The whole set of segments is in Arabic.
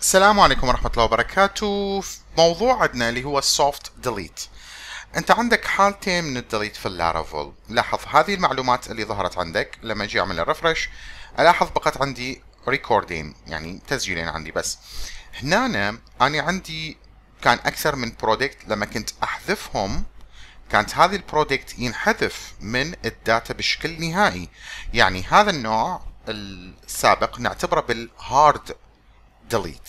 السلام عليكم ورحمة الله وبركاته موضوع عندنا اللي هو السوفت ديليت انت عندك حالتين من الديليت في اللارافول لاحظ هذه المعلومات اللي ظهرت عندك لما اجي اعمل الرفرش الاحظ بقت عندي ريكوردين يعني تسجيلين عندي بس هنا أنا, انا عندي كان اكثر من برودكت لما كنت احذفهم كانت هذه البرودكت ينحذف من الداتا بشكل نهائي يعني هذا النوع السابق نعتبره بالهارد ديليت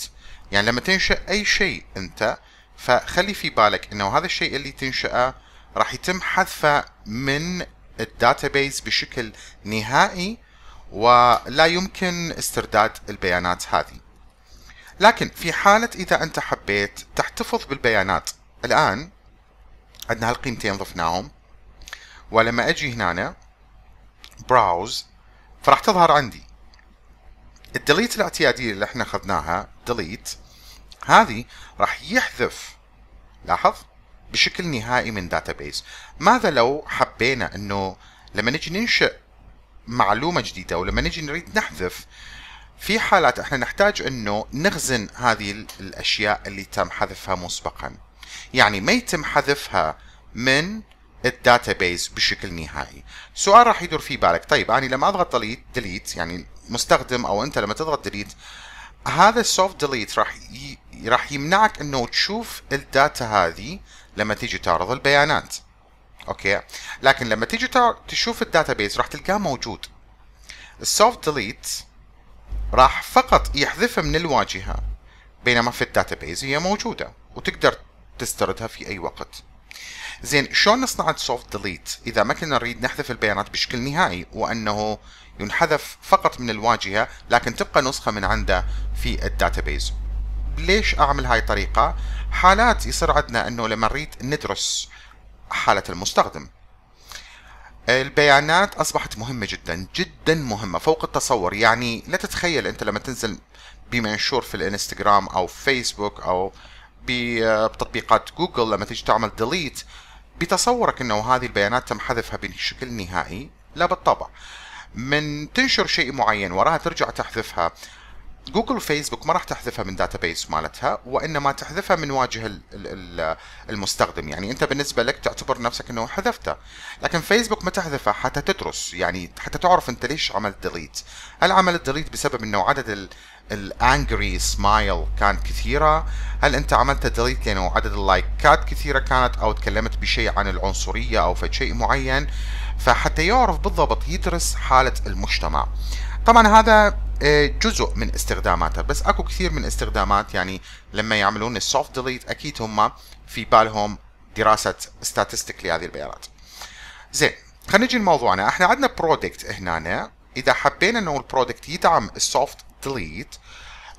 يعني لما تنشأ أي شيء أنت فخلي في بالك أنه هذا الشيء اللي تنشأه راح يتم حذفه من الداتابيز بشكل نهائي ولا يمكن استرداد البيانات هذه لكن في حالة إذا أنت حبيت تحتفظ بالبيانات الآن عندنا هالقيمتين ضفناهم ولما أجي هنا براوز فراح تظهر عندي الديليت الاعتياديه اللي احنا اخذناها ديليت هذه راح يحذف لاحظ بشكل نهائي من داتابيس ماذا لو حبينا انه لما نجي ننشئ معلومه جديده ولما نجي نريد نحذف في حالات احنا نحتاج انه نخزن هذه الاشياء اللي تم حذفها مسبقا يعني ما يتم حذفها من الداتابيس بشكل نهائي سؤال راح يدور في بالك طيب انا يعني لما اضغط ديليت يعني مستخدم او انت لما تضغط ديليت هذا السوفت ديليت راح ي... راح يمنعك انه تشوف الداتا هذه لما تيجي تعرض البيانات اوكي لكن لما تيجي تع... تشوف بيز راح تلقاه موجود السوفت ديليت راح فقط يحذفها من الواجهه بينما في الداتا بيز هي موجوده وتقدر تستردها في اي وقت زين شلون نصنع السوفت ديليت اذا ما كنا نريد نحذف البيانات بشكل نهائي وانه ينحذف فقط من الواجهه لكن تبقى نسخه من عنده في الداتابيز ليش اعمل هاي الطريقه حالات يصير عندنا انه لما نريد ندرس حاله المستخدم البيانات اصبحت مهمه جدا جدا مهمه فوق التصور يعني لا تتخيل انت لما تنزل بمنشور في الانستغرام او فيسبوك او بتطبيقات جوجل لما تيجي تعمل ديليت بتصورك انه هذه البيانات تم حذفها بشكل نهائي لا بالطبع من تنشر شيء معين وراها ترجع تحذفها جوجل وفيسبوك ما راح تحذفها من داتابيس مالتها وانما تحذفها من واجهه المستخدم يعني انت بالنسبه لك تعتبر نفسك انه حذفته لكن فيسبوك ما تحذفها حتى تدرس يعني حتى تعرف انت ليش عملت ديليت هل عملت ديليت بسبب انه عدد الانجري سمايل كان كثيره هل انت عملت ديليت لانه عدد اللايكات كثيره كانت او تكلمت بشيء عن العنصريه او في شيء معين فحتى يعرف بالضبط يدرس حاله المجتمع طبعا هذا آه، جزء من استخداماته بس اكو كثير من استخدامات يعني لما يعملون السوفت ديليت اكيد هم في بالهم دراسه ستاتستيك لهذه البيانات زين خلينا نجي لموضوعنا احنا عندنا برودكت هنا اذا حبينا انه البرودكت يدعم السوفت delete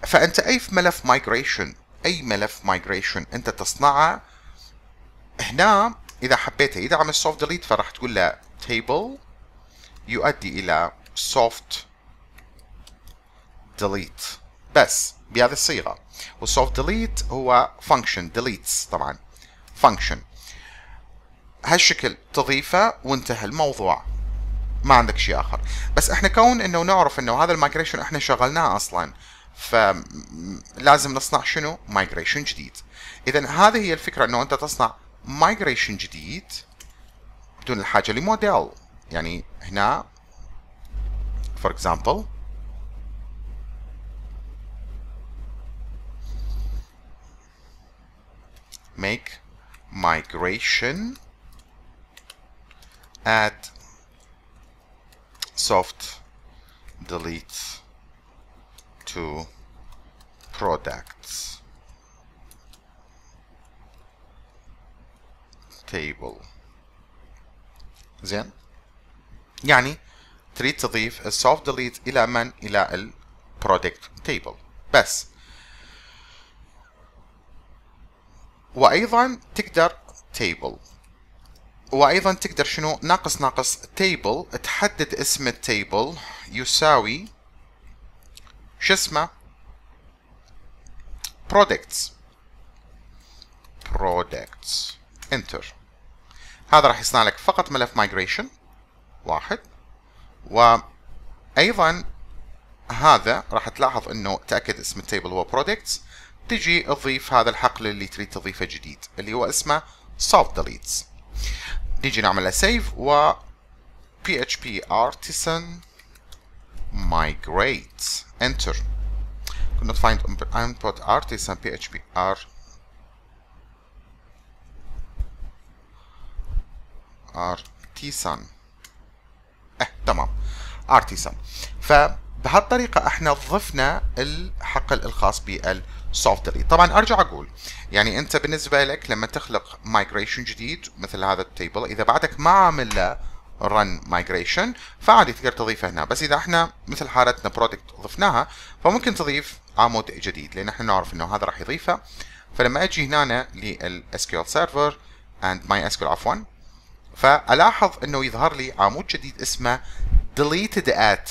فانت اي في ملف migration اي ملف migration انت تصنعه هنا اذا حبيته اذا عمل soft delete فراح تقول له table يؤدي الى soft delete بس بهذه الصيغه والسوفت ديليت هو فانكشن ديليتس طبعا فانكشن هالشكل تضيفه وانتهى الموضوع ما عندك شيء اخر بس احنا كون انه نعرف انه هذا المايجريشن احنا شغلناه اصلا فلازم نصنع شنو مايجريشن جديد اذا هذه هي الفكره انه انت تصنع مايجريشن جديد بدون الحاجه لموديل يعني هنا فور اكزامبل make migration add soft delete to products table زين يعني تريد تضيف السوفت ديليت الى من الى البرودكت تيبل بس وايضا تقدر تيبل وايضا تقدر شنو ناقص ناقص تيبل تحدد اسم التيبل يساوي شو اسمه برودكتس برودكتس انتر هذا راح يصنع لك فقط ملف مايجريشن واحد وايضا هذا راح تلاحظ انه تاكد اسم التيبل هو برودكتس تجي تضيف هذا الحقل اللي تريد تضيفه جديد اللي هو اسمه soft deletes نيجي نعملها سيف و php artisan migrate enter could not find input artisan php r artisan اه تمام artisan فبهالطريقة احنا ضفنا الحقل الخاص بال softly طبعا ارجع اقول يعني انت بالنسبه لك لما تخلق migration جديد مثل هذا التيبل اذا بعدك ما عامل له run migration فعادي تقدر تضيفه هنا بس اذا احنا مثل حالتنا برودكت ضفناها فممكن تضيف عمود جديد لان احنا نعرف انه هذا راح يضيفه فلما اجي هنا لل SQL server and my SQL عفوا فالاحظ انه يظهر لي عمود جديد اسمه deleted at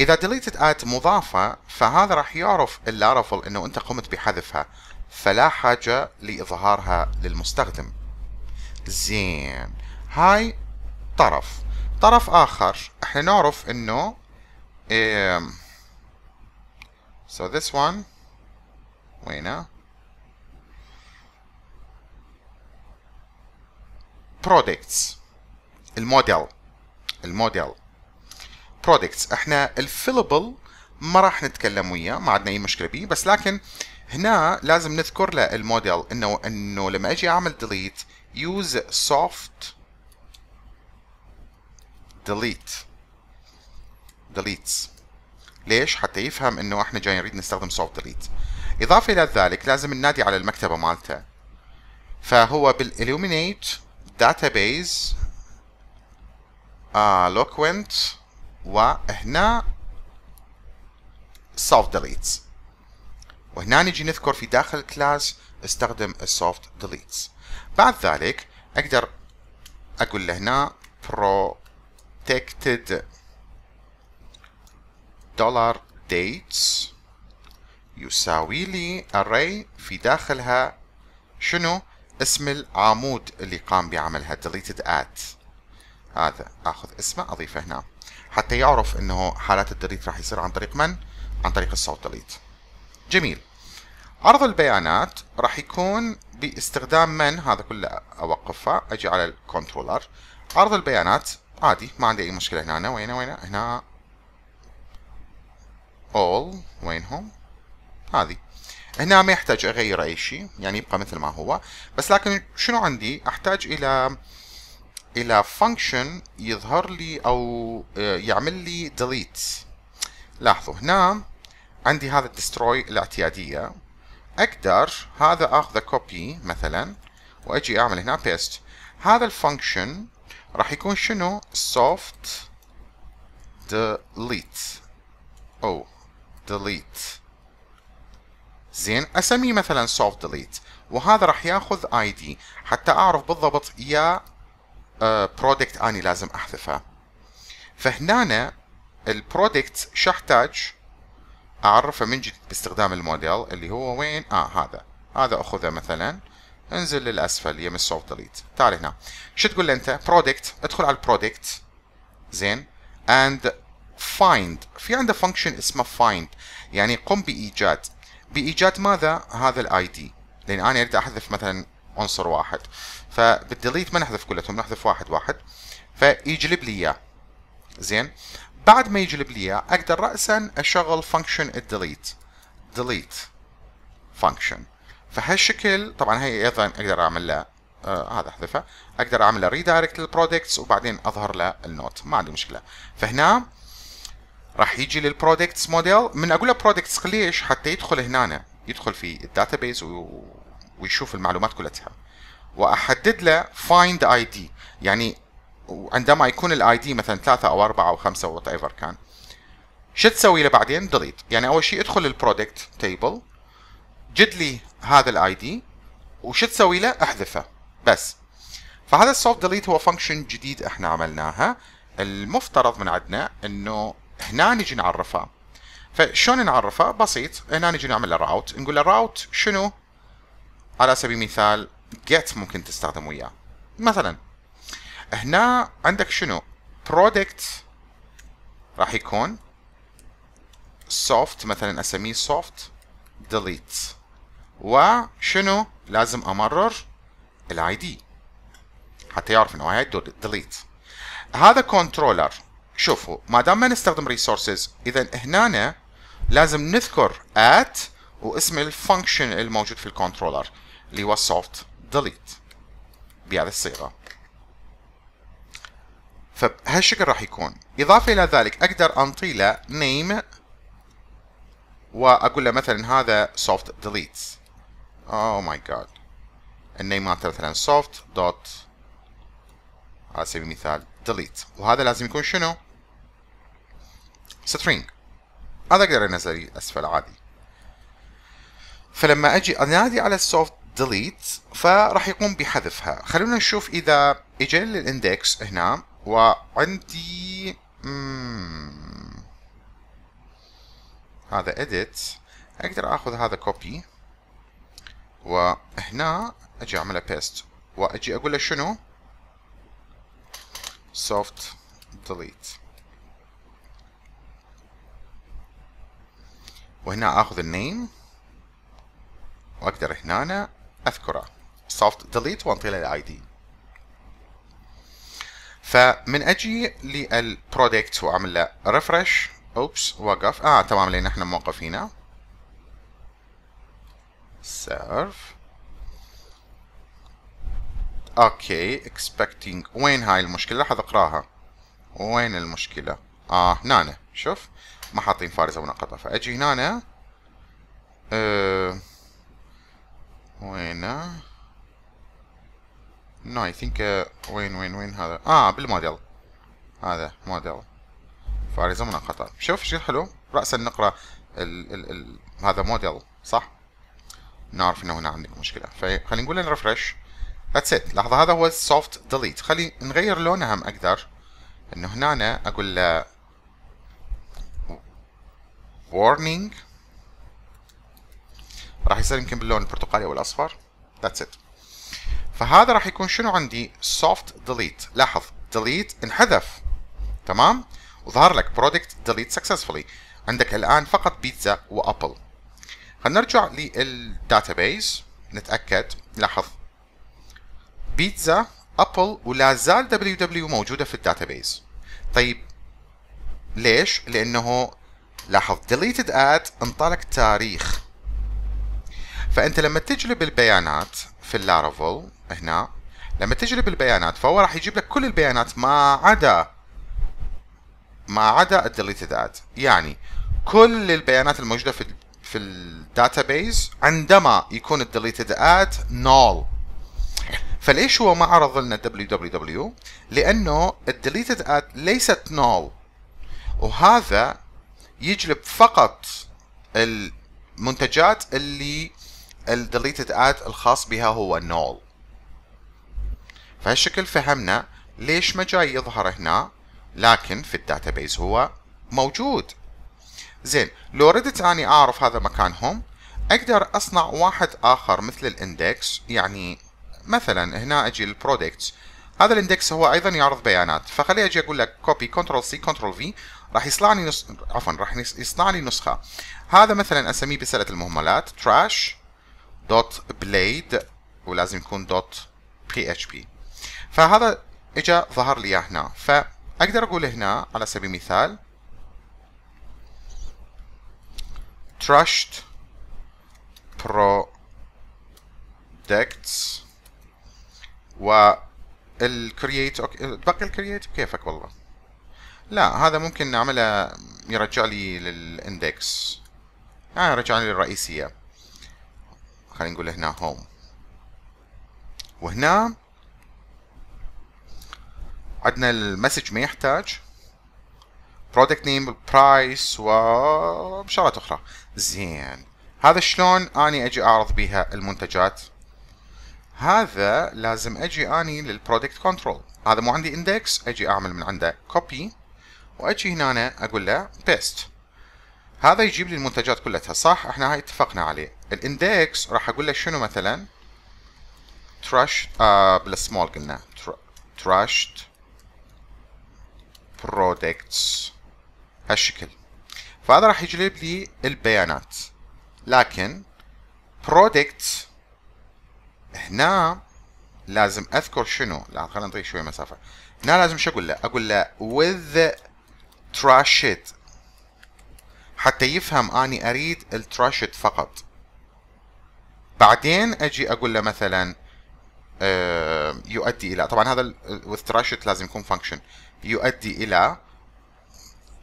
إذا deleted at مضافة فهذا راح يعرف اللارفل أنه أنت قمت بحذفها فلا حاجة لإظهارها للمستخدم زين هاي طرف طرف آخر احنا نعرف أنه um, So this one وينه products الموديل الموديل برودكتس احنا الفيلبل ما راح نتكلم وياه ما عندنا اي مشكله بيه بس لكن هنا لازم نذكر له الموديل انه انه لما اجي اعمل ديليت يوز سوفت ديليت ديليتس ليش؟ حتى يفهم انه احنا جاي نريد نستخدم سوفت ديليت اضافه الى ذلك لازم ننادي على المكتبه مالته فهو بالالومينيت داتابيز آه لوكوينت وهنا soft deletes وهنا نجي نذكر في داخل الكلاس استخدم soft deletes بعد ذلك اقدر اقول له هنا protected dollar dates يساوي لي array في داخلها شنو اسم العمود اللي قام بعملها deleted at هذا اخذ اسمه اضيفه هنا حتى يعرف انه حالات الدليت راح يصير عن طريق من؟ عن طريق الصوت ديليت جميل عرض البيانات راح يكون باستخدام من هذا كله اوقفه اجي على الكنترولر عرض البيانات عادي ما عندي اي مشكله هنا وين وين هنا all وينهم هذه هنا ما يحتاج اغير اي شيء يعني يبقى مثل ما هو بس لكن شنو عندي احتاج الى الى function يظهر لي او آه، يعمل لي ديليت لاحظوا هنا عندي هذا destroy الاعتياديه اقدر هذا اخذه كوبي مثلا واجي اعمل هنا بيست هذا function راح يكون شنو soft delete او delete زين اسميه مثلا soft delete وهذا راح ياخذ اي دي حتى اعرف بالضبط يا برودكت آه، اني لازم احذفها فهنا البرودكت شو احتاج اعرفه من جديد باستخدام الموديل اللي هو وين اه هذا هذا اخذه مثلا انزل للاسفل يم السولف ديليت تعال هنا شو تقول له انت برودكت ادخل على البرودكت زين اند فايند في عنده فانكشن اسمه فايند يعني قم بايجاد بايجاد ماذا هذا الاي دي لان انا اريد احذف مثلا عنصر واحد فبالديليت ما نحذف كلتهم نحذف واحد واحد فيجلب لي اياه زين بعد ما يجلب لي اياه اقدر راسا اشغل فانكشن الديليت ديليت فانكشن فهالشكل طبعا هي ايضا اقدر اعمل له آه هذا احذفه اقدر اعمل له ريدايركت للبرودكتس وبعدين اظهر له النوت ما عندي مشكله فهنا راح يجي للبرودكتس موديل من اقول له برودكتس ليش حتى يدخل هنا يدخل في الداتابيز ويشوف المعلومات كلها واحدد له فايند اي دي يعني عندما يكون الاي دي مثلا ثلاثة او اربعة او خمسة او ايفر كان شو تسوي له بعدين ديليت يعني اول شيء ادخل البرودكت تيبل جد لي هذا الاي دي وش تسوي له احذفه بس فهذا السوفت ديليت هو فانكشن جديد احنا عملناها المفترض من عندنا انه هنا نجي نعرفها فشلون نعرفها بسيط هنا نجي نعمل له راوت نقول له راوت شنو على سبيل المثال جيت ممكن تستخدم وياه مثلا هنا عندك شنو product راح يكون soft مثلا اسميه soft delete وشنو لازم امرر الاي دي حتى يعرف انه هاي ديليت هذا كنترولر شوفوا ما دام ما نستخدم ريسورسز اذا هنا لازم نذكر at واسم الفانكشن الموجود في الكنترولر اللي هو soft delete بهذه الصيغه فبهالشكل راح يكون اضافه الى ذلك اقدر انطي له name واقول له مثلا هذا soft deletes اوه ماي جاد النيم مالته مثلا soft دوت على سبيل المثال delete وهذا لازم يكون شنو؟ string هذا اقدر انزله اسفل عادي فلما اجي انادي على السوفت delete فراح يقوم بحذفها خلونا نشوف اذا اجي للاندكس هنا وعندي هذا edit اقدر اخذ هذا copy وهنا اجي اعمله بيست واجي اقول له شنو soft delete وهنا اخذ النيم واقدر هنا اذكره soft delete وانطي له الاي دي فمن اجي للبرودكت واعمل له ريفرش اوبس وقف اه تمام لان احنا موقفينه سيرف اوكي اكسبكتنج وين هاي المشكله لحظه اقراها وين المشكله اه هنا شوف ما حاطين فارزه ونقطه فاجي هنا أه وينه نو اي ثينك وين وين وين هذا اه بالموديل هذا موديل فرسمنا خطا شوف شيء حلو راسا نقرا ال ال ال هذا موديل صح نعرف انه هنا عندك مشكله فخلينا نقول ريفرش ذاتس ات لحظه هذا هو السوفت ديليت خلي نغير لونه هم اقدر انه هنا أنا اقول له warning راح يصير يمكن باللون البرتقالي او الاصفر ذاتس ات فهذا راح يكون شنو عندي سوفت ديليت لاحظ ديليت انحذف تمام وظهر لك برودكت ديليت سكسسفلي عندك الان فقط بيتزا وابل خلينا نرجع للداتابيز نتاكد لاحظ بيتزا ابل ولا زال دبليو دبليو موجوده في الداتابيز طيب ليش لانه لاحظ deleted ad انطلق تاريخ فانت لما تجلب البيانات في اللارافول هنا لما تجلب البيانات فهو راح يجيب لك كل البيانات ما عدا ما عدا الديليتد اد يعني كل البيانات الموجوده في في الداتابيز عندما يكون الديليتد اد نول فليش هو ما عرض لنا www لانه الديليتد اد ليست نول وهذا يجلب فقط المنتجات اللي الديليتد at الخاص بها هو null فهالشكل فهمنا ليش ما جاي يظهر هنا لكن في الداتابيز هو موجود زين لو ردت اني اعرف هذا مكانهم اقدر اصنع واحد اخر مثل الاندكس يعني مثلا هنا اجي للبرودكتس هذا الاندكس هو ايضا يعرض بيانات فخلي اجي اقول لك كوبي كنترول سي كنترول في راح يصنع لي نس... عفوا راح يصنع لي نسخه هذا مثلا اسميه بسله المهملات تراش دوت بليد ولازم يكون دوت بي اتش بي فهذا اجا ظهر لي هنا فاقدر اقول هنا على سبيل المثال trashed products اوكي تبقى الكرييت بكيفك والله لا هذا ممكن نعمله يرجع لي للاندكس يعني يرجع لي للرئيسيه خلينا نقول هنا هوم وهنا عندنا المسج ما يحتاج برودكت نيم برايس وشغلات اخرى زين هذا شلون اني اجي اعرض بها المنتجات هذا لازم اجي اني للبرودكت كنترول هذا مو عندي اندكس اجي اعمل من عنده كوبي واجي هنا اقول له بيست هذا يجيب لي المنتجات كلها صح احنا هاي اتفقنا عليه الاندكس راح اقول لك شنو مثلا تراش آه بالسمول قلنا تراشت برودكتس هالشكل فهذا راح يجلب لي البيانات لكن برودكت هنا لازم اذكر شنو لا خلينا نعطيه شويه مسافه هنا لازم شو اقول له اقول له with trashed حتى يفهم اني اريد التراشت فقط بعدين اجي اقول له مثلا آه، يؤدي الى طبعا هذا آه، with تراشت لازم يكون فانكشن يؤدي الى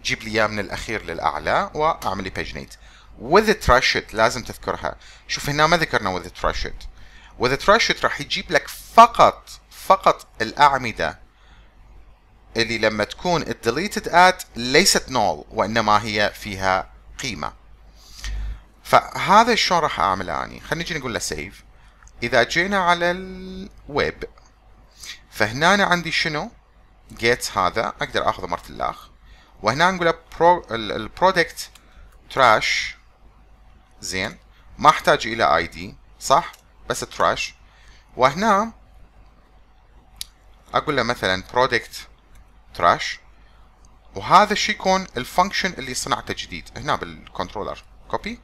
جيب لي اياه من الاخير للاعلى واعمل لي بيجنيت with تراشت لازم تذكرها شوف هنا ما ذكرنا with تراشت with تراشت راح يجيب لك فقط فقط الاعمده اللي لما تكون الديليتد ات ليست نول وانما هي فيها قيمه فهذا شلون راح اعمله اني خلينا نجي نقول له سيف اذا جينا على الويب فهنا أنا عندي شنو جيتس هذا اقدر اخذه مرة الاخ وهنا نقول البرودكت تراش زين ما احتاج الى اي دي صح بس تراش وهنا اقول له مثلا برودكت تراش وهذا الشيء يكون الفانكشن اللي صنعته جديد هنا بالكنترولر كوبي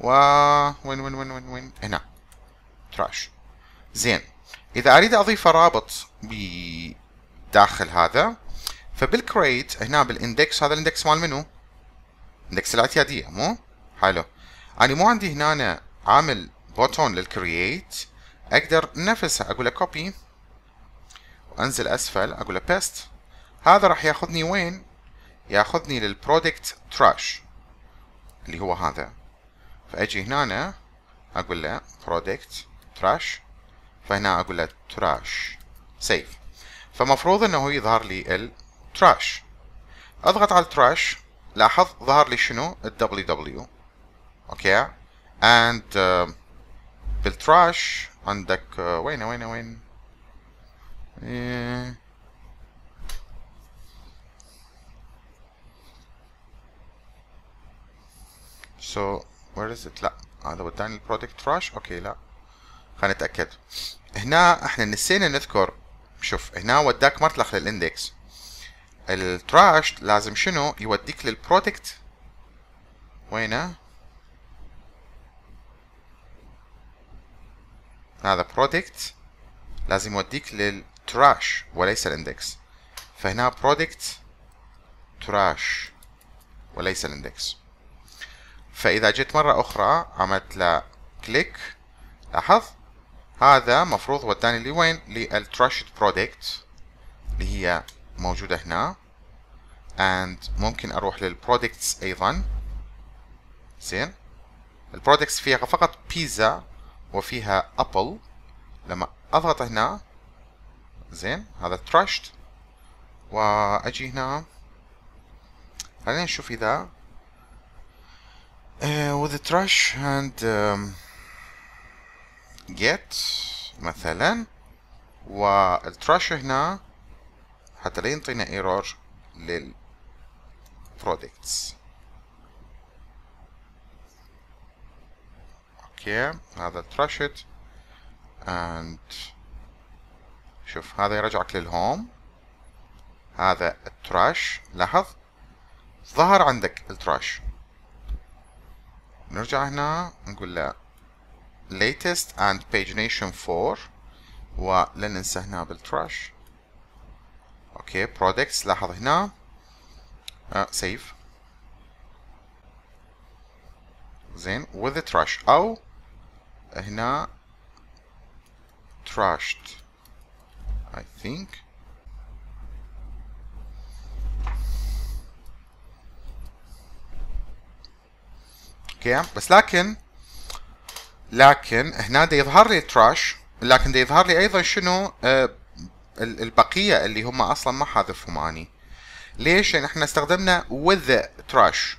و وين وين وين وين وين هنا تراش زين اذا اريد اضيف رابط بداخل هذا فبالكريت هنا بالاندكس هذا الاندكس مال منو؟ اندكس الاعتياديه مو؟ حلو انا يعني مو عندي هنا أنا عامل بوتون للكرييت اقدر نفسه اقول له كوبي وانزل اسفل اقول له بيست هذا راح ياخذني وين؟ ياخذني للبرودكت تراش اللي هو هذا فاجي هنا أنا اقول له برودكت تراش فهنا اقول له تراش سيف فمفروض انه يظهر لي ال trash اضغط على التراش لاحظ ظهر لي شنو ال www اوكي uh, بال trash عندك uh, وين وين وين yeah. إيه. so وير از ات لا هذا وداني البرودكت تراش اوكي لا خلينا نتاكد هنا احنا نسينا نذكر شوف هنا وداك مطلق للاندكس التراش لازم شنو يوديك للبرودكت وينه هذا برودكت لازم يوديك للتراش وليس الاندكس فهنا برودكت تراش وليس الاندكس فاذا جيت مرة اخرى عملت له كليك لاحظ هذا مفروض وداني لوين للتراشد برودكت اللي هي موجودة هنا and ممكن اروح للبرودكتس ايضا زين البرودكتس فيها فقط بيتزا وفيها ابل لما اضغط هنا زين هذا تراشد واجي هنا خلينا نشوف اذا uh, with the trash and um, get مثلا والتراش هنا حتى لا ينطينا ايرور لل products اوكي هذا trash it and شوف هذا يرجعك للهوم هذا التراش لاحظ ظهر عندك التراش نرجع هنا نقول له latest and pagination 4 ولا ننسى هنا بالتراش اوكي products لاحظ هنا آه سيف زين with the trash او هنا trashed I think اوكي بس لكن لكن هنا دا يظهر لي تراش لكن دا يظهر لي ايضا شنو آه البقيه اللي هم اصلا ما حاذفهم اني ليش؟ لان يعني احنا استخدمنا with تراش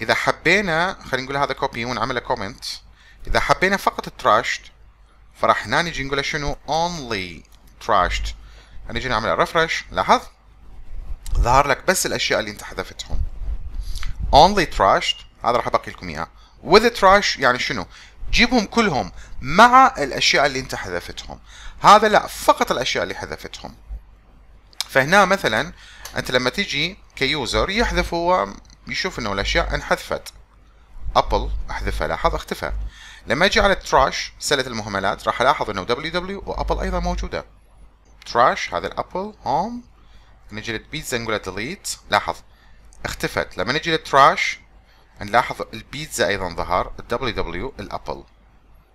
اذا حبينا خلينا نقول هذا كوبي ونعمله كومنت اذا حبينا فقط التراش فراح هنا نجي نقول شنو only trashed نجي نعمل ريفرش لاحظ ظهر لك بس الاشياء اللي انت حذفتهم only trashed هذا راح ابقي لكم اياه وذ تراش يعني شنو جيبهم كلهم مع الاشياء اللي انت حذفتهم هذا لا فقط الاشياء اللي حذفتهم فهنا مثلا انت لما تجي كيوزر يحذف هو يشوف انه الاشياء انحذفت ابل احذفها لاحظ اختفى لما اجي على تراش سله المهملات راح الاحظ انه دبليو دبليو وابل ايضا موجوده تراش هذا الابل هوم نجي للبيتزا نقول ديليت لاحظ اختفت لما نجي للتراش نلاحظ البيتزا ايضا ظهر الدبليو دبليو الابل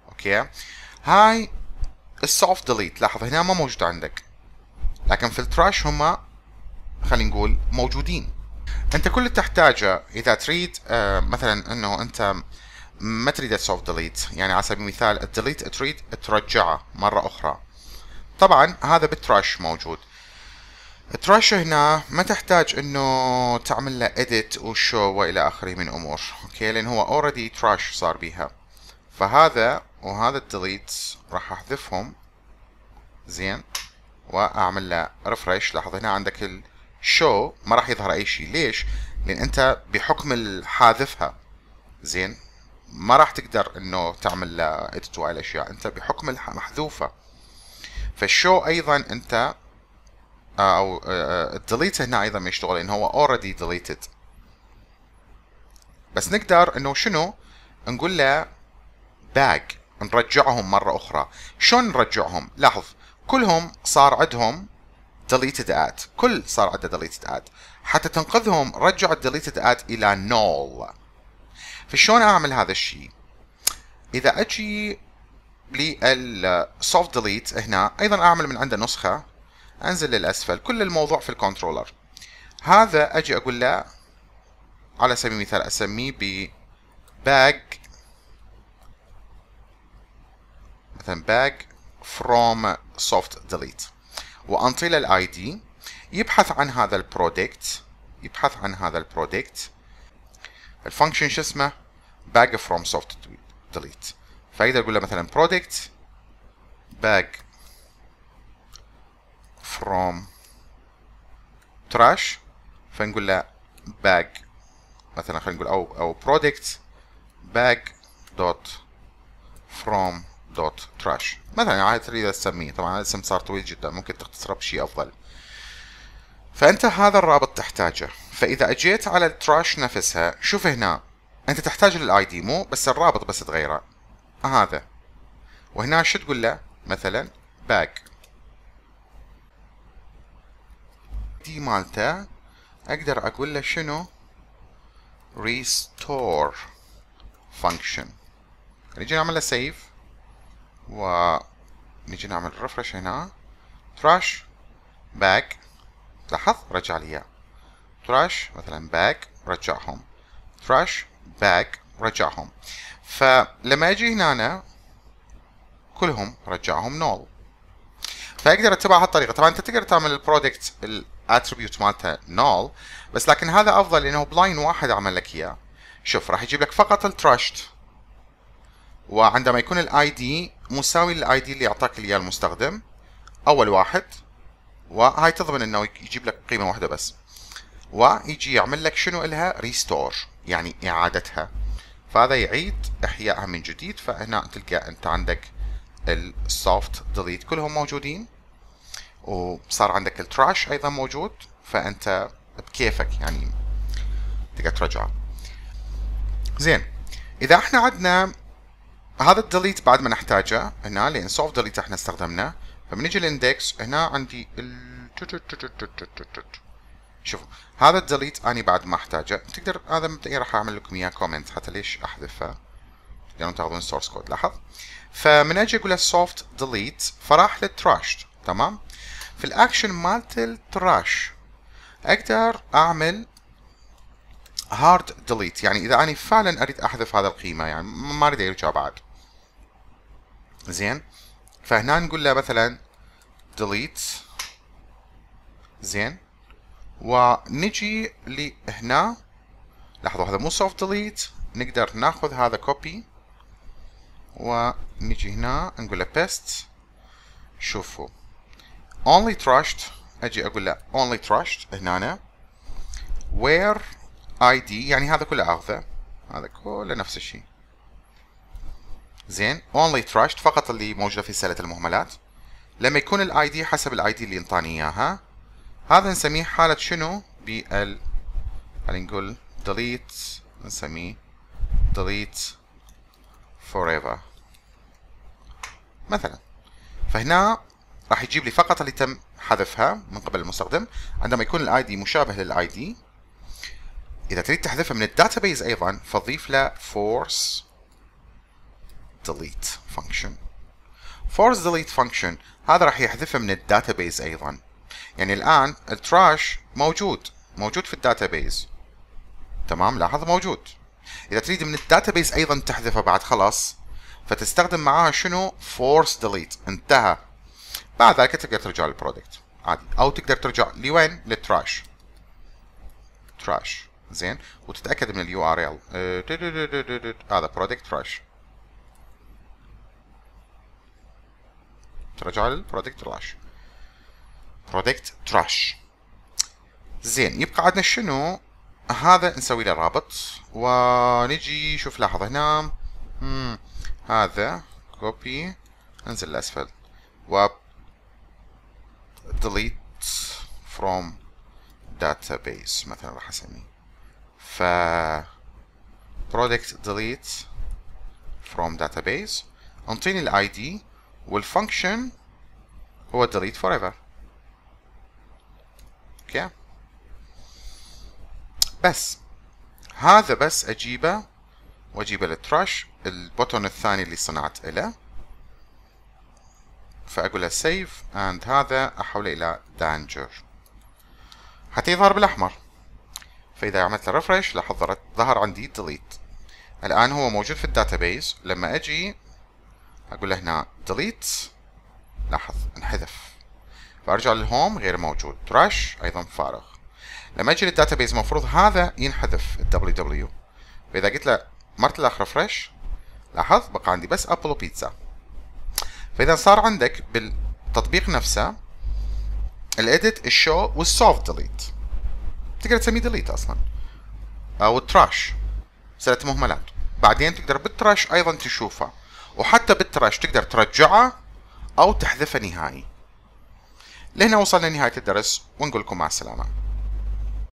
اوكي هاي السوفت ديليت لاحظ هنا ما موجود عندك لكن في التراش هم خلينا نقول موجودين انت كل اللي تحتاجه اذا تريد آه، مثلا انه انت ما تريد السوفت ديليت يعني على سبيل المثال الديليت تريد ترجعه مره اخرى طبعا هذا بالتراش موجود تراشو هنا ما تحتاج انه تعمل له edit وشو والى اخره من امور اوكي لان هو اوريدي تراش صار بيها فهذا وهذا الديليت راح احذفهم زين واعمل له ريفرش لاحظ هنا عندك الشو ما راح يظهر اي شيء ليش لان انت بحكم الحاذفها زين ما راح تقدر انه تعمل له edit والاشياء انت بحكم المحذوفه فالشو ايضا انت آه، او آه، آه، الديليت هنا ايضا ما يشتغل لان هو اوريدي ديليتد بس نقدر انه شنو نقول له باك نرجعهم مره اخرى شلون نرجعهم لاحظ كلهم صار عندهم deleted at كل صار عنده deleted at حتى تنقذهم رجع الديليتد ات الى نول فشلون اعمل هذا الشيء اذا اجي للسوفت ديليت هنا ايضا اعمل من عنده نسخه انزل للاسفل كل الموضوع في الكنترولر هذا اجي اقول له على سبيل المثال اسميه ب باج مثلا باج from soft delete وانطي له الاي دي يبحث عن هذا البرودكت يبحث عن هذا البرودكت الفانكشن شو اسمه باج from soft delete فاقدر اقول له مثلا برودكت باج from trash فنقول له bag مثلا خلينا نقول او او products bag dot from dot trash مثلا عادي يعني تريد تسميه طبعا الاسم صار طويل جدا ممكن تختصره بشيء افضل فانت هذا الرابط تحتاجه فاذا اجيت على التراش نفسها شوف هنا انت تحتاج للاي دي مو بس الرابط بس تغيره هذا وهنا شو تقول له مثلا باك دي مالته اقدر اقول له شنو restore function نجي نعمل له سيف ونجي نعمل ريفرش هنا trash back لاحظ رجع لي اياه trash مثلا back رجعهم trash back رجعهم فلما اجي هنا أنا كلهم رجعهم نول فاقدر اتبع هالطريقه طبعا انت تقدر تعمل البرودكت attribute مالتها null بس لكن هذا افضل لانه بلاين واحد عمل لك اياه شوف راح يجيب لك فقط التراشت وعندما يكون الاي دي مساوي للاي دي اللي اعطاك اياه المستخدم اول واحد وهاي تضمن انه يجيب لك قيمه واحده بس ويجي يعمل لك شنو الها ريستور يعني اعادتها فهذا يعيد احيائها من جديد فهنا تلقى انت عندك السوفت ديليت كلهم موجودين وصار عندك التراش ايضا موجود فانت بكيفك يعني تقدر ترجعه زين اذا احنا عندنا هذا الديليت بعد ما نحتاجه هنا لان سوف ديليت احنا استخدمناه فبنجي الاندكس هنا عندي ال... شوفوا هذا الديليت اني بعد ما احتاجه تقدر هذا مبدئيا راح اعمل لكم اياه كومنت حتى ليش احذفه آه، تقدرون تاخذون السورس كود لاحظ فمن اجي اقول له سوفت ديليت فراح للتراش تمام في الاكشن مالت التراش اقدر اعمل هارد ديليت يعني اذا انا فعلا اريد احذف هذا القيمه يعني ما اريد يرجع بعد زين فهنا نقول له مثلا ديليت زين ونجي لهنا لاحظوا هذا مو سوفت ديليت نقدر ناخذ هذا كوبي ونجي هنا نقول له بيست شوفوا only trust اجي اقول له only trust هنا أنا. where id يعني هذا كله اخذه هذا كله نفس الشيء زين only trust فقط اللي موجوده في سله المهملات لما يكون الاي دي حسب الاي دي اللي انطاني اياها هذا نسميه حاله شنو بال خلينا نقول delete نسميه delete forever مثلا فهنا راح يجيب لي فقط اللي تم حذفها من قبل المستخدم عندما يكون الاي دي مشابه للاي دي اذا تريد تحذفها من الداتابيز ايضا فضيف له force delete function force delete function هذا راح يحذفها من الداتابيز ايضا يعني الان التراش موجود موجود في الداتابيز تمام لاحظ موجود اذا تريد من الداتابيز ايضا تحذفه بعد خلاص فتستخدم معاها شنو force delete انتهى بعد ذلك تقدر ترجع للبرودكت عادي او تقدر ترجع لوين للتراش تراش زين وتتاكد من اليو ار ال آه، هذا برودكت تراش ترجع للبرودكت تراش برودكت تراش زين يبقى عندنا شنو هذا نسوي له رابط ونجي شوف لاحظ هنا هذا كوبي انزل لاسفل و delete from database مثلا راح اسميه ف product delete from database انطيني الاي دي والفانكشن هو delete forever اوكي بس هذا بس اجيبه واجيبه للترش البوتون الثاني اللي صنعت له فأقولها له سيف اند هذا احوله الى دانجر حتظهر بالاحمر فاذا عملت له ريفرش ظهر عندي ديليت الان هو موجود في الداتابيز لما اجي اقول هنا ديليت لاحظ انحذف فارجع للهوم غير موجود تراش ايضا فارغ لما اجي للداتابيز مفروض هذا ينحذف الدبليو دبليو فاذا قلت له مرت الاخر فريش لاحظ بقى عندي بس ابل وبيتزا فاذا صار عندك بالتطبيق نفسه الاديت الشو والسوفت ديليت تقدر تسميه ديليت اصلا او تراش سلة مهملات بعدين تقدر بالتراش ايضا تشوفها وحتى بالتراش تقدر ترجعها او تحذفها نهائي لهنا وصلنا لنهايه الدرس ونقول لكم مع السلامه